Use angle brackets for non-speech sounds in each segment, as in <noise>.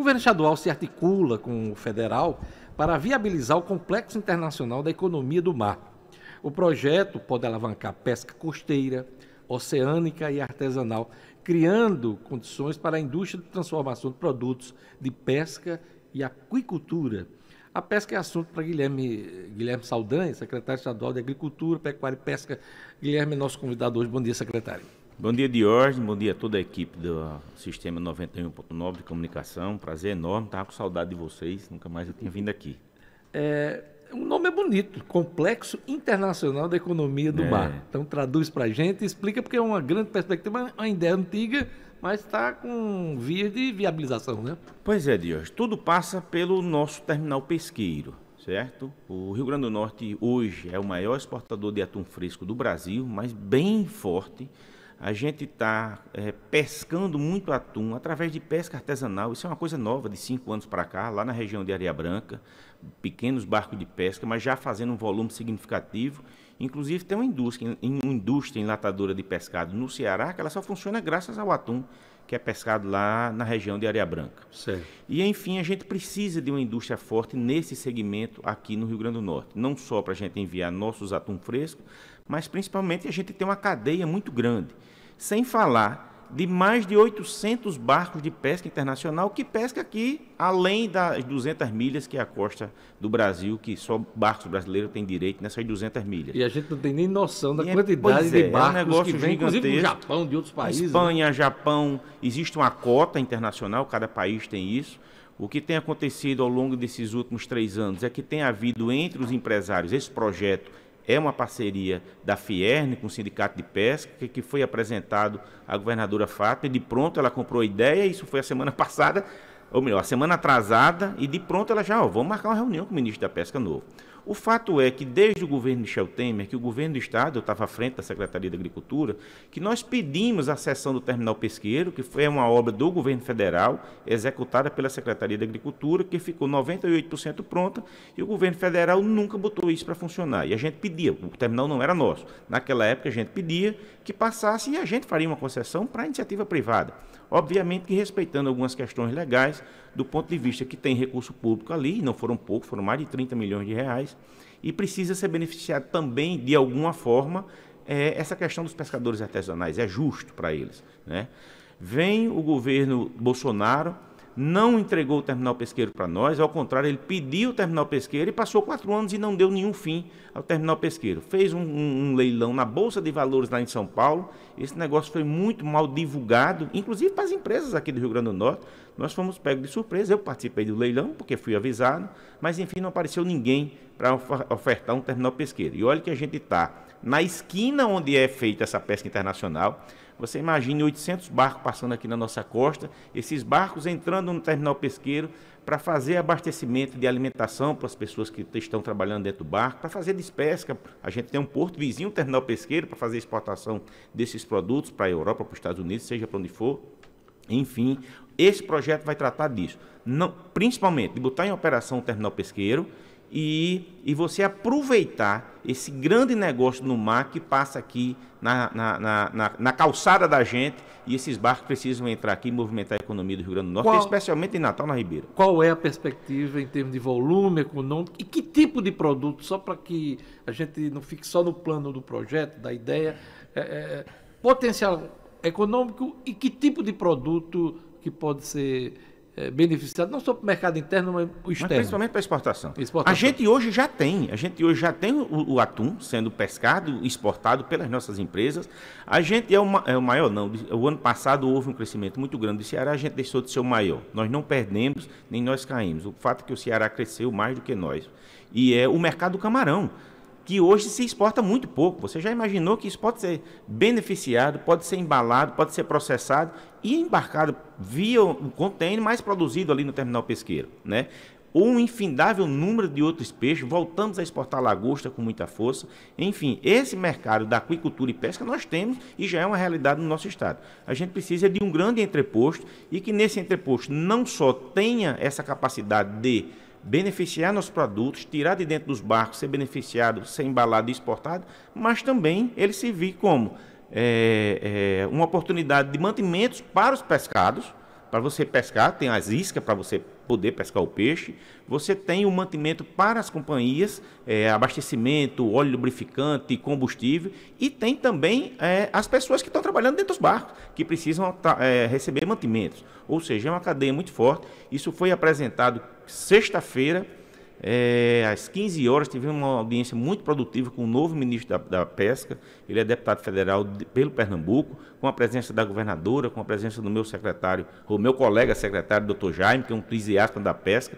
governo estadual se articula com o federal para viabilizar o complexo internacional da economia do mar. O projeto pode alavancar pesca costeira, oceânica e artesanal, criando condições para a indústria de transformação de produtos de pesca e aquicultura. A pesca é assunto para Guilherme, Guilherme Saldanha, secretário estadual de Agricultura, Pecuária e Pesca. Guilherme é nosso convidado hoje. Bom dia, secretário. Bom dia, Diorge. Bom dia a toda a equipe do Sistema 91.9 de Comunicação. Prazer enorme. Estava com saudade de vocês. Nunca mais eu tinha vindo aqui. É, o nome é bonito. Complexo Internacional da Economia do é. Mar. Então, traduz para a gente. Explica porque é uma grande perspectiva, uma ideia antiga, mas está com vias de viabilização, né? Pois é, Diorge. Tudo passa pelo nosso terminal pesqueiro certo? O Rio Grande do Norte hoje é o maior exportador de atum fresco do Brasil, mas bem forte a gente está é, pescando muito atum através de pesca artesanal. Isso é uma coisa nova de cinco anos para cá, lá na região de Areia Branca, pequenos barcos de pesca, mas já fazendo um volume significativo. Inclusive tem uma indústria, uma indústria enlatadora de pescado no Ceará que ela só funciona graças ao atum que é pescado lá na região de Areia Branca. Certo. E enfim, a gente precisa de uma indústria forte nesse segmento aqui no Rio Grande do Norte, não só para a gente enviar nossos atum fresco, mas principalmente a gente tem uma cadeia muito grande sem falar de mais de 800 barcos de pesca internacional que pesca aqui, além das 200 milhas que é a costa do Brasil, que só barcos brasileiros têm direito nessas 200 milhas. E a gente não tem nem noção da e é, quantidade é, de barcos é um negócio que vem, inclusive do Japão, de outros países. Né? Espanha, né? Japão, existe uma cota internacional, cada país tem isso. O que tem acontecido ao longo desses últimos três anos é que tem havido entre os empresários esse projeto é uma parceria da Fierne com o Sindicato de Pesca, que foi apresentado à governadora Fátima, e de pronto ela comprou a ideia, isso foi a semana <laughs> passada, ou melhor, a semana atrasada, e de pronto ela já, ó, vamos marcar uma reunião com o ministro da Pesca novo. O fato é que desde o governo Michel Temer, que o governo do Estado, eu estava à frente da Secretaria da Agricultura, que nós pedimos a cessão do terminal pesqueiro, que foi uma obra do governo federal, executada pela Secretaria da Agricultura, que ficou 98% pronta, e o governo federal nunca botou isso para funcionar. E a gente pedia, o terminal não era nosso. Naquela época a gente pedia que passasse e a gente faria uma concessão para a iniciativa privada. Obviamente que respeitando algumas questões legais, do ponto de vista que tem recurso público ali, não foram poucos, foram mais de 30 milhões de reais, e precisa ser beneficiado também, de alguma forma, é, essa questão dos pescadores artesanais. É justo para eles. Né? Vem o governo Bolsonaro não entregou o terminal pesqueiro para nós, ao contrário, ele pediu o terminal pesqueiro e passou quatro anos e não deu nenhum fim ao terminal pesqueiro. Fez um, um, um leilão na Bolsa de Valores lá em São Paulo, esse negócio foi muito mal divulgado, inclusive para as empresas aqui do Rio Grande do Norte. Nós fomos pegos de surpresa, eu participei do leilão porque fui avisado, mas enfim, não apareceu ninguém para ofertar um terminal pesqueiro. E olha que a gente está na esquina onde é feita essa pesca internacional, você imagine 800 barcos passando aqui na nossa costa, esses barcos entrando no terminal pesqueiro para fazer abastecimento de alimentação para as pessoas que estão trabalhando dentro do barco, para fazer despesca. A gente tem um porto vizinho, um terminal pesqueiro, para fazer exportação desses produtos para a Europa, para os Estados Unidos, seja para onde for. Enfim, esse projeto vai tratar disso. Não, principalmente de botar em operação o terminal pesqueiro e, e você aproveitar esse grande negócio no mar que passa aqui na, na, na, na, na calçada da gente e esses barcos precisam entrar aqui e movimentar a economia do Rio Grande do Norte, Qual... especialmente em Natal, na Ribeira. Qual é a perspectiva em termos de volume econômico e que tipo de produto, só para que a gente não fique só no plano do projeto, da ideia, é, é, é potencial econômico e que tipo de produto que pode ser é, beneficiado, não só para o mercado interno, mas o externo. Mas principalmente para exportação. exportação. A gente hoje já tem, a gente hoje já tem o, o atum sendo pescado, exportado pelas nossas empresas. A gente é o, é o, maior, não. O ano passado houve um crescimento muito grande do Ceará, a gente deixou de ser o maior. Nós não perdemos, nem nós caímos. O fato é que o Ceará cresceu mais do que nós. E é o mercado do camarão que hoje se exporta muito pouco. Você já imaginou que isso pode ser beneficiado, pode ser embalado, pode ser processado e embarcado via um contêiner mais produzido ali no terminal pesqueiro, né? Ou um infindável número de outros peixes, voltamos a exportar lagosta com muita força. Enfim, esse mercado da aquicultura e pesca nós temos e já é uma realidade no nosso estado. A gente precisa de um grande entreposto e que nesse entreposto não só tenha essa capacidade de beneficiar nossos produtos, tirar de dentro dos barcos, ser beneficiado, ser embalado e exportado, mas também ele servir como é, é, uma oportunidade de mantimentos para os pescados, para você pescar, tem as iscas para você poder pescar o peixe, você tem o mantimento para as companhias, é, abastecimento, óleo lubrificante, combustível, e tem também é, as pessoas que estão trabalhando dentro dos barcos, que precisam é, receber mantimentos. Ou seja, é uma cadeia muito forte. Isso foi apresentado sexta-feira é, às 15 horas, tivemos uma audiência muito produtiva com o novo ministro da, da Pesca. Ele é deputado federal de, pelo Pernambuco, com a presença da governadora, com a presença do meu secretário, o meu colega secretário, doutor Jaime, que é um entusiasta da pesca,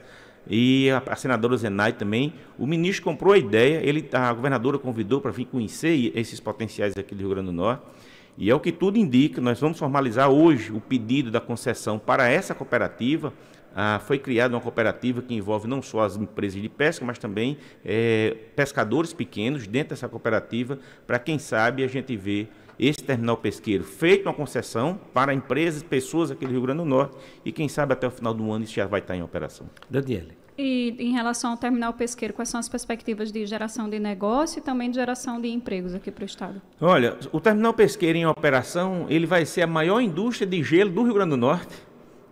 e a, a senadora Zenai também. O ministro comprou a ideia, ele, a governadora convidou para vir conhecer esses potenciais aqui do Rio Grande do Norte. E é o que tudo indica, nós vamos formalizar hoje o pedido da concessão para essa cooperativa ah, foi criada uma cooperativa que envolve não só as empresas de pesca, mas também eh, pescadores pequenos dentro dessa cooperativa, para quem sabe a gente vê esse terminal pesqueiro feito uma concessão para empresas, pessoas aqui do Rio Grande do Norte, e quem sabe até o final do ano isso já vai estar em operação. Daniele. E em relação ao terminal pesqueiro, quais são as perspectivas de geração de negócio e também de geração de empregos aqui para o Estado? Olha, o terminal pesqueiro em operação, ele vai ser a maior indústria de gelo do Rio Grande do Norte,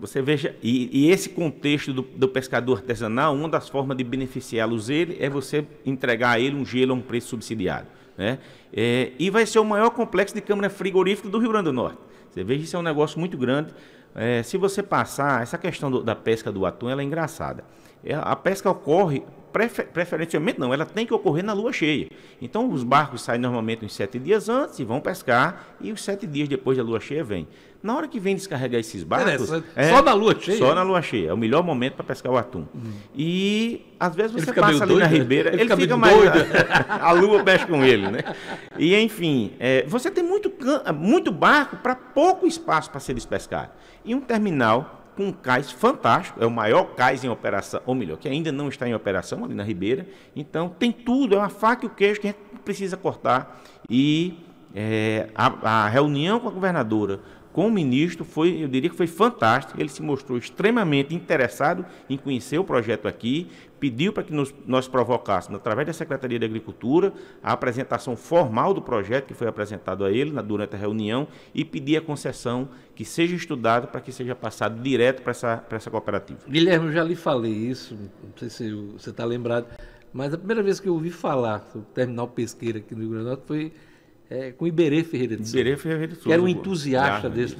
você veja, e, e esse contexto do, do, pescador artesanal, uma das formas de beneficiá-los ele é você entregar a ele um gelo a um preço subsidiado. Né? É, e vai ser o maior complexo de câmara frigorífica do Rio Grande do Norte. Você veja, isso é um negócio muito grande. É, se você passar, essa questão do, da pesca do atum ela é engraçada. É, a pesca ocorre, prefer, preferencialmente não, ela tem que ocorrer na lua cheia. Então os barcos saem normalmente uns sete dias antes e vão pescar, e os sete dias depois da lua cheia vêm. Na hora que vem descarregar esses barcos. É, só é, na lua cheia? Só né? na lua cheia. É o melhor momento para pescar o atum. Hum. E às vezes você passa ali doido, na né? ribeira, ele, ele fica, fica mais. Doido. <laughs> A, lua pesca com ele, né? E enfim, é, você tem muito, muito barco para pouco espaço para ser despescado. E um terminal com um cais fantástico, é o maior cais em operação, ou melhor, que ainda não está em operação ali na Ribeira. Então tem tudo, é uma faca e o queijo que a gente precisa cortar. E é, a, a reunião com a governadora, com o ministro foi, eu diria que foi fantástico. Ele se mostrou extremamente interessado em conhecer o projeto aqui, pediu para que nos, nós provocássemos, através da Secretaria de Agricultura, a apresentação formal do projeto que foi apresentado a ele na, durante a reunião e pedir a concessão que seja estudado para que seja passado direto para essa, para essa cooperativa. Guilherme, eu já lhe falei isso, não sei se você está lembrado, mas a primeira vez que eu ouvi falar sobre o terminal pesqueiro aqui no Rio Grande do Norte foi é, com Iberê Ferreira de Souza. Iberê Ferreira de Souza. Que era um entusiasta desse,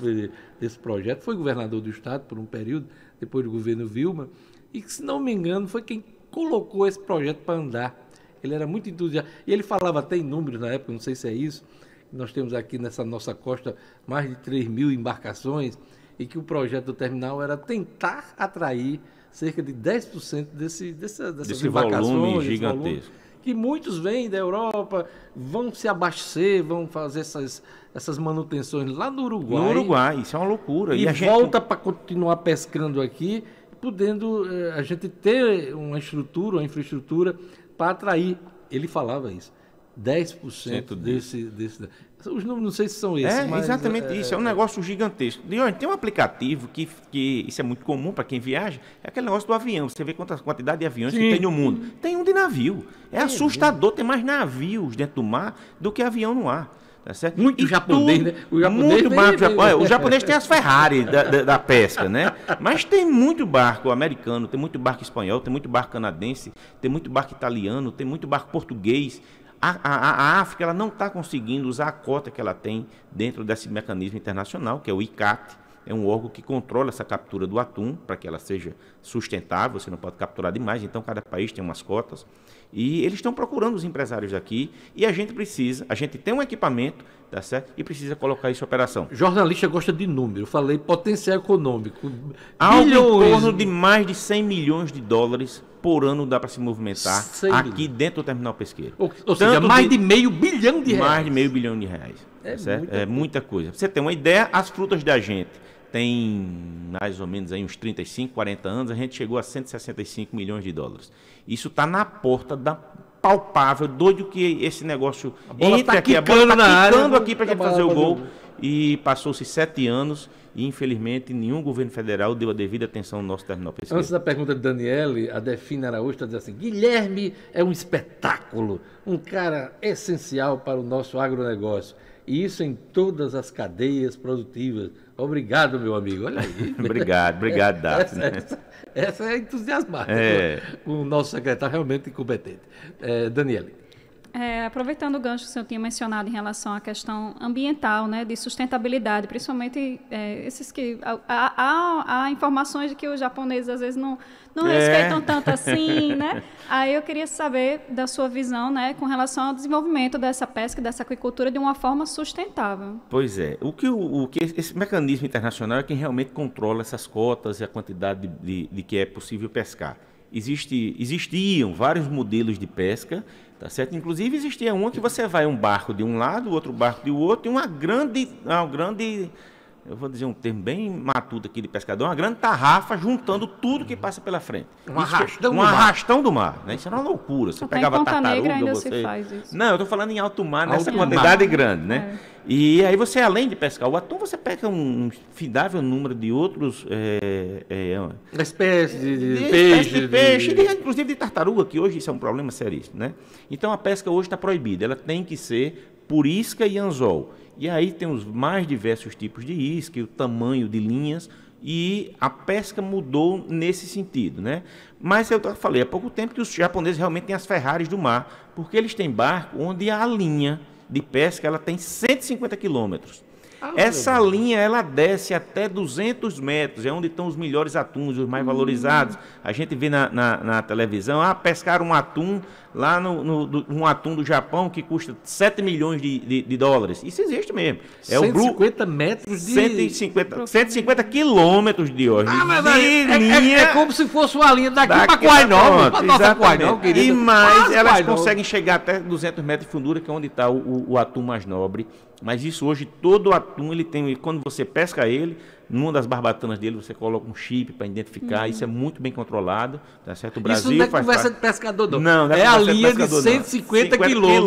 desse projeto. Foi governador do Estado por um período, depois do governo Vilma. E que, se não me engano, foi quem colocou esse projeto para andar. Ele era muito entusiasta. E ele falava até em números na época, não sei se é isso. Nós temos aqui nessa nossa costa mais de 3 mil embarcações e que o projeto do terminal era tentar atrair cerca de 10% desse, dessa, dessas desse embarcações. Volume gigantesco. Volume que muitos vêm da Europa, vão se abastecer, vão fazer essas, essas manutenções lá no Uruguai. No Uruguai, isso é uma loucura. E, e volta gente... para continuar pescando aqui, podendo eh, a gente ter uma estrutura, uma infraestrutura para atrair. Ele falava isso. 10% desse, desse. Os números não sei se são esses. É, mas exatamente é, isso. É um é, é. negócio gigantesco. Dione, tem um aplicativo que, que isso é muito comum para quem viaja, é aquele negócio do avião. Você vê quanta quantidade de aviões Sim. que tem no mundo. Tem um de navio. É, é assustador, né? tem mais navios dentro do mar do que avião no ar. Tá certo? Muito e japonês, tudo, né? O japonês muito barco japonês. O japonês tem as Ferrari da, da, da, pesca, né? Mas tem muito barco americano, tem muito barco espanhol, tem muito barco canadense, tem muito barco italiano, tem muito barco português a, a, a África ela não está conseguindo usar a cota que ela tem dentro desse mecanismo internacional, que é o ICAT, é um órgão que controla essa captura do atum para que ela seja sustentável, você não pode capturar demais, então cada país tem umas cotas. E eles estão procurando os empresários daqui e a gente precisa, a gente tem um equipamento, tá certo? E precisa colocar isso em operação. Jornalista gosta de número, falei potencial econômico. Algo em torno de mais de 100 milhões de dólares por ano dá para se movimentar aqui dentro do terminal pesqueiro. Ou, ou seja, mais de, de, meio bilhão de reais. Mais de meio bilhão de reais. É, muita, é muita coisa. você tem uma ideia, as frutas da gente tem mais ou menos aí uns 35, 40 anos, a gente chegou a 165 milhões de dólares. Isso está na porta da palpável, doido que esse negócio a entra tá aqui, a bola tá quicando né? aqui para tá gente fazer o gol. Né? E passou-se sete anos e, infelizmente, nenhum governo federal deu a devida atenção ao nosso terminal pesqueiro. Antes da pergunta de Daniele, a Defina Araújo está dizendo assim, Guilherme é um espetáculo, um cara essencial para o nosso agronegócio. E isso em todas as cadeias produtivas. Obrigado, meu amigo. Olha aí. <laughs> obrigado, obrigado, <laughs> Daphne. Essa, essa, essa, é entusiasmada. É. O nosso secretário realmente incompetente. É, Daniele. É, aproveitando o gancho que o senhor tinha mencionado em relação à questão ambiental, né, de sustentabilidade, principalmente é, esses que há, há, há, informações de que os japoneses às vezes não, não é. respeitam tanto <laughs> assim, né? Aí eu queria saber da sua visão, né, com relação ao desenvolvimento dessa pesca, dessa aquicultura de uma forma sustentável. Pois é, o que, o, o que esse mecanismo internacional é quem realmente controla essas cotas e a quantidade de, de, de que é possível pescar. Existe, existiam vários modelos de pesca Tá certo? Inclusive existia uma que você vai um barco de um lado, outro barco do outro, e uma grande, uma grande eu vou dizer um termo bem matuto aqui de pescador, uma grande tarrafa juntando tudo que passa pela frente. Um é arrastão, isso, um do, arrastão mar. do mar. Né? Isso era uma loucura. Você Até então, tá pegava tartaruga, você... Não, eu estou falando em alto mar, alto nessa mar. quantidade grande, né? É. E aí você, além de pescar o atum, você pesca um fidável número de outros... Eh, eh, é, é, espécies de, de, de, peixe. De peixe, de... inclusive de tartaruga, que hoje isso é um problema seríssimo, né? Então a pesca hoje está proibida. Ela tem que ser por isca e anzol. E aí tem os mais diversos tipos de isca, o tamanho de linhas, e a pesca mudou nesse sentido, né? Mas é eu falei há pouco tempo que os japoneses realmente têm as Ferraris do mar, porque eles têm barco onde a linha de pesca ela tem 150 quilômetros. Ah, Essa linha ela desce até 200 metros, é onde estão os melhores atuns, os mais hum. valorizados. A gente vê na, na, na televisão, ah, pescaram um atum lá no, no do, um atum do Japão que custa 7 milhões de, de, de dólares. Isso existe mesmo. É 150 o Blue, metros de... 150, 150 quilômetros de hoje. Ah, mas, de mas linha... é, é, é, como se fosse uma linha daqui, daqui para Coainó, para nossa Coainó, querido. E mais, elas Quainó. conseguem chegar até 200 metros de fundura, que é onde está o, o, o atum mais nobre. Mas isso hoje, todo atum, ele tem, quando você pesca ele, numa das barbatanas dele você coloca um chip para identificar, uhum. isso é muito bem controlado, tá certo? O Brasil isso não é faz conversa parte... de pescador, não. Não, não é, é a linha de, de 150 quilômetros.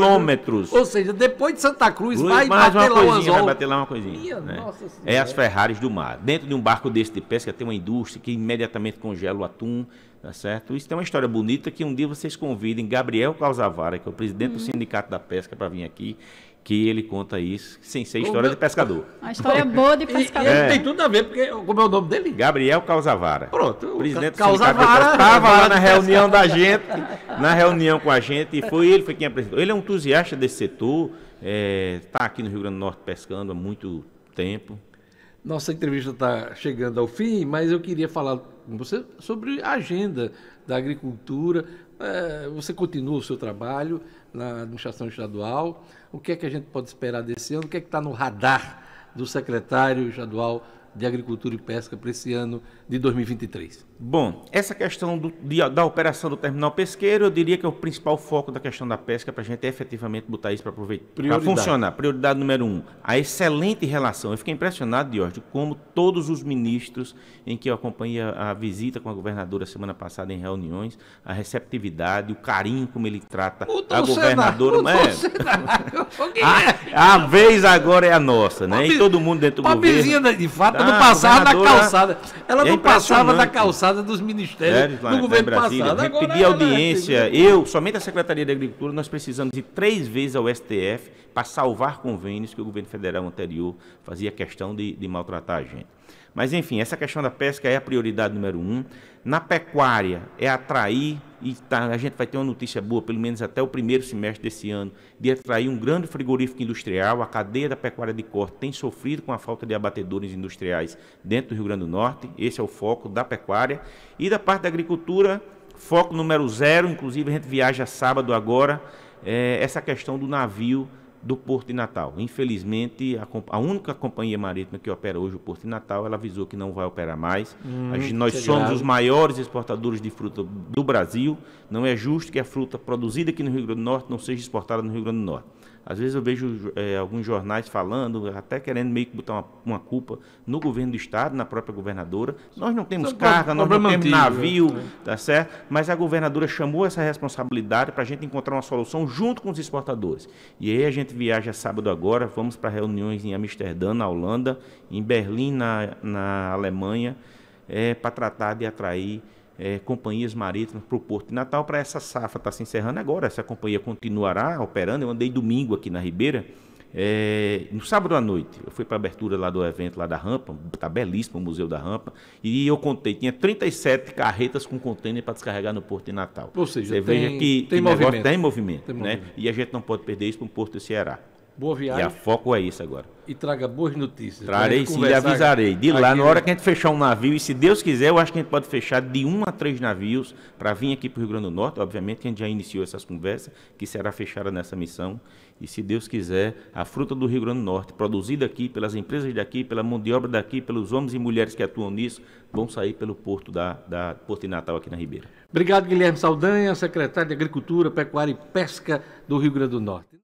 quilômetros. Ou seja, depois de Santa Cruz, vai mais bater uma lá coisinha, vai bater lá uma coisinha. né? é as Ferraris do mar. Dentro de um barco desse de pesca tem uma indústria que imediatamente congela o atum, Tá certo? Isso tem uma história bonita que um dia vocês convidem Gabriel Calzavara, que é o presidente uhum. do Sindicato da Pesca, para vir aqui que ele conta isso, sem ser história de pescador. Uma história boa de pescador. E, e é. Tem tudo a ver, porque como é o nome dele? Gabriel Causavara. Pronto. O presidente Causavara estava é lá na reunião da gente, na reunião com a gente, e foi ele foi quem apresentou. Ele é um entusiasta desse setor, está é, tá aqui no Rio Grande do Norte pescando há muito tempo. Nossa entrevista está chegando ao fim, mas eu queria falar com você sobre a agenda da agricultura é, você continua o seu trabalho na administração estadual. O que é que a gente pode esperar desse ano? O que é que está no radar do secretário estadual de Agricultura e Pesca para esse ano de 2023? Bom, essa questão do, de, da operação do terminal pesqueiro, eu diria que é o principal foco da questão da pesca para a gente efetivamente botar isso para aproveitar, funcionar. Prioridade número um, a excelente relação. Eu fiquei impressionado, hoje como todos os ministros em que eu acompanhei a, a, visita com a governadora semana passada em reuniões, a receptividade, o carinho como ele trata a governadora. Mas... Né? <laughs> a, a vez agora é a nossa, né? E todo mundo dentro do governo. A vizinha de fato, tá, não passava da calçada. Ela é não passava da calçada casa dos ministérios é, lá, do governo Brasília. passado. Agora, pedir é, né, audiência, eu, somente a Secretaria da Agricultura, nós precisamos ir três vezes ao STF para salvar convênios que o governo federal anterior fazia questão de, de maltratar a gente. Mas, enfim, essa questão da pesca é a prioridade número um. Na pecuária, é atrair, e tá, a gente vai ter uma notícia boa, pelo menos até o primeiro semestre desse ano, de atrair um grande frigorífico industrial. A cadeia da pecuária de corte tem sofrido com a falta de abatedores industriais dentro do Rio Grande do Norte. Esse é o foco da pecuária. E da parte da agricultura, foco número zero, inclusive a gente viaja sábado agora, é, essa questão do navio do Porto de Natal. Infelizmente, a, a, única companhia marítima que opera hoje o Porto de Natal, ela avisou que não vai operar mais. Hum, nós somos grave. os maiores exportadores de fruta do Brasil. Não é justo que a fruta produzida aqui no Rio Grande do Norte não seja exportada no Rio Grande do Norte. Às vezes eu vejo é, alguns jornais falando, até querendo meio que botar uma, uma, culpa no governo do estado, na própria governadora. Nós não temos é carga, nós não temos antigo, navio, né? tá certo? Mas a governadora chamou essa responsabilidade para a gente encontrar uma solução junto com os exportadores. E aí a gente viaja sábado agora, vamos para reuniões em Amsterdã, na Holanda, em Berlim, na, na Alemanha, é, para tratar de atrair é, companhias marítimas para o Porto de Natal para essa safra está se encerrando agora. Essa companhia continuará operando. Eu andei domingo aqui na Ribeira. É, no sábado à noite, eu fui para a abertura lá do evento lá da Rampa, está belíssimo o Museu da Rampa, e eu contei, tinha 37 carretas com contêiner para descarregar no Porto de Natal. Ou seja, Você tem, veja que, tem que movimento. tem movimento, tem né? Movimento. E a gente não pode perder isso para o Porto do Ceará. Boa viagem. E a foco é isso agora. E traga boas notícias. Trarei sim e avisarei. De lá, aqui, na hora que a gente fechar um navio, e se Deus quiser, eu acho que a gente pode fechar de um a três navios para vir aqui para o Rio Grande do Norte. Obviamente, a gente já iniciou essas conversas, que será fechada nessa missão. E se Deus quiser, a fruta do Rio Grande do Norte, produzida aqui, pelas empresas daqui, pela mão de obra daqui, pelos homens e mulheres que atuam nisso, vão sair pelo porto da, da Porto de Natal aqui na Ribeira. Obrigado, Guilherme Saldanha, secretário de Agricultura, Pecuária e Pesca do Rio Grande do Norte.